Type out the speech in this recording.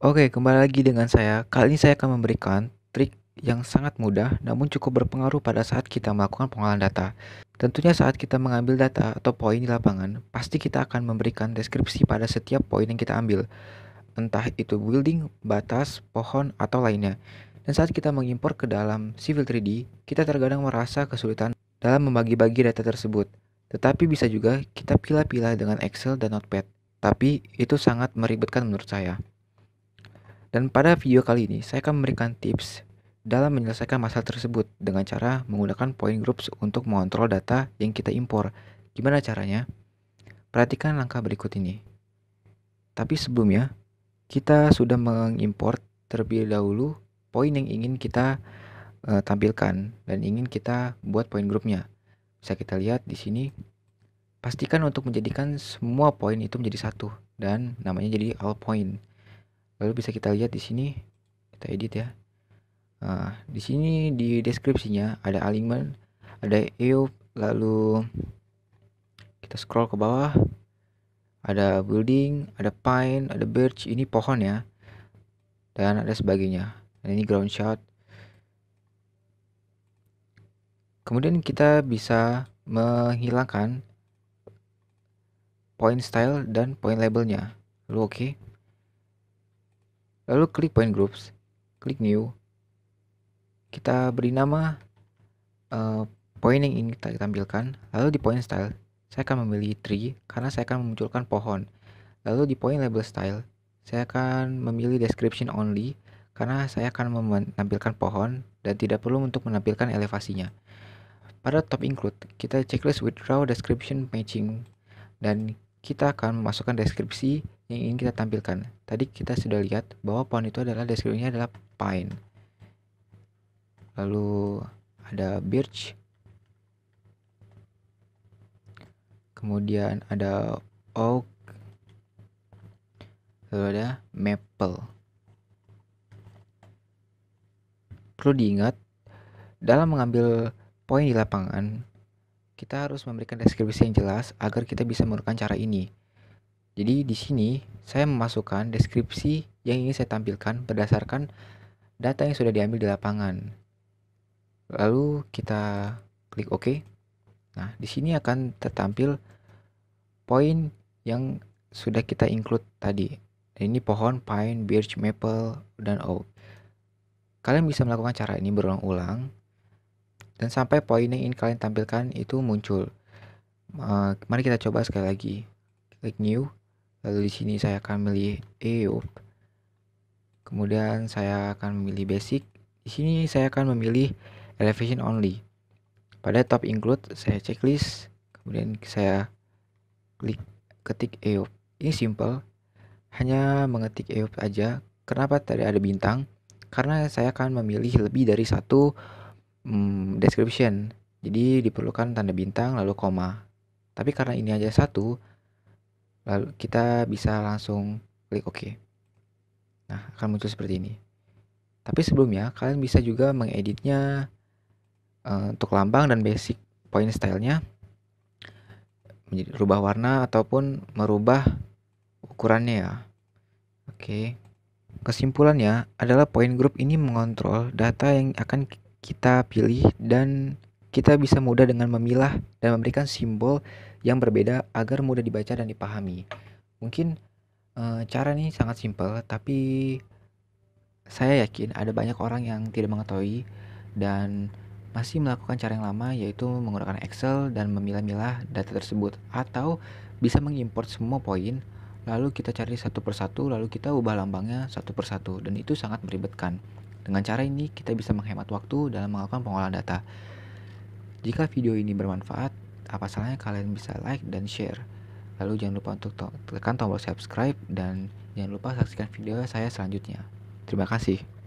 Oke, kembali lagi dengan saya. Kali ini saya akan memberikan trik yang sangat mudah namun cukup berpengaruh pada saat kita melakukan pengolahan data. Tentunya saat kita mengambil data atau poin di lapangan, pasti kita akan memberikan deskripsi pada setiap poin yang kita ambil. Entah itu building, batas, pohon, atau lainnya. Dan saat kita mengimpor ke dalam Civil 3D, kita terkadang merasa kesulitan dalam membagi-bagi data tersebut. Tetapi bisa juga kita pilih-pilih dengan Excel dan Notepad. Tapi itu sangat meribetkan menurut saya. Dan pada video kali ini, saya akan memberikan tips dalam menyelesaikan masalah tersebut dengan cara menggunakan point groups untuk mengontrol data yang kita impor. Gimana caranya? Perhatikan langkah berikut ini. Tapi sebelumnya, kita sudah mengimpor terlebih dahulu poin yang ingin kita uh, tampilkan dan ingin kita buat point groupnya. Bisa kita lihat di sini. Pastikan untuk menjadikan semua poin itu menjadi satu dan namanya jadi all point lalu bisa kita lihat di sini kita edit ya nah, di sini di deskripsinya ada alignment ada EOP lalu kita scroll ke bawah ada building ada pine ada birch ini pohon ya dan ada sebagainya dan ini ground shot kemudian kita bisa menghilangkan point style dan point labelnya lalu oke okay. Lalu klik Point Groups, klik New. Kita beri nama uh, eh, point yang ingin kita tampilkan. Lalu di Point Style, saya akan memilih Tree karena saya akan memunculkan pohon. Lalu di Point Label Style, saya akan memilih Description Only karena saya akan menampilkan pohon dan tidak perlu untuk menampilkan elevasinya. Pada top include, kita checklist withdraw description matching dan kita akan memasukkan deskripsi yang ingin kita tampilkan. Tadi kita sudah lihat bahwa pohon itu adalah deskripsinya adalah pine. Lalu ada birch. Kemudian ada oak. Lalu ada maple. Perlu diingat dalam mengambil poin di lapangan, kita harus memberikan deskripsi yang jelas agar kita bisa menggunakan cara ini. Jadi di sini saya memasukkan deskripsi yang ingin saya tampilkan berdasarkan data yang sudah diambil di lapangan. Lalu kita klik OK. Nah, di sini akan tertampil poin yang sudah kita include tadi. ini pohon, pine, birch, maple, dan oak. Kalian bisa melakukan cara ini berulang-ulang dan sampai poin yang ingin kalian tampilkan itu muncul. Uh, mari kita coba sekali lagi. Klik new, Lalu di sini saya akan memilih EOP. Kemudian saya akan memilih basic. Di sini saya akan memilih elevation only. Pada Top include saya checklist, kemudian saya klik ketik EOP. Ini simple, hanya mengetik EOP aja. Kenapa tadi ada bintang? Karena saya akan memilih lebih dari satu hmm, description. Jadi diperlukan tanda bintang lalu koma. Tapi karena ini aja satu, lalu kita bisa langsung klik OK. Nah, akan muncul seperti ini. Tapi sebelumnya, kalian bisa juga mengeditnya uh, untuk lambang dan basic point stylenya menjadi rubah warna ataupun merubah ukurannya ya. Oke. Kesimpulannya adalah point group ini mengontrol data yang akan kita pilih dan kita bisa mudah dengan memilah dan memberikan simbol yang berbeda agar mudah dibaca dan dipahami. Mungkin e, cara ini sangat simpel, tapi saya yakin ada banyak orang yang tidak mengetahui dan masih melakukan cara yang lama yaitu menggunakan Excel dan memilah-milah data tersebut atau bisa mengimpor semua poin lalu kita cari satu persatu lalu kita ubah lambangnya satu persatu dan itu sangat meribetkan. Dengan cara ini kita bisa menghemat waktu dalam melakukan pengolahan data. Jika video ini bermanfaat, apa salahnya kalian bisa like dan share. Lalu jangan lupa untuk tekan tombol subscribe dan jangan lupa saksikan video saya selanjutnya. Terima kasih.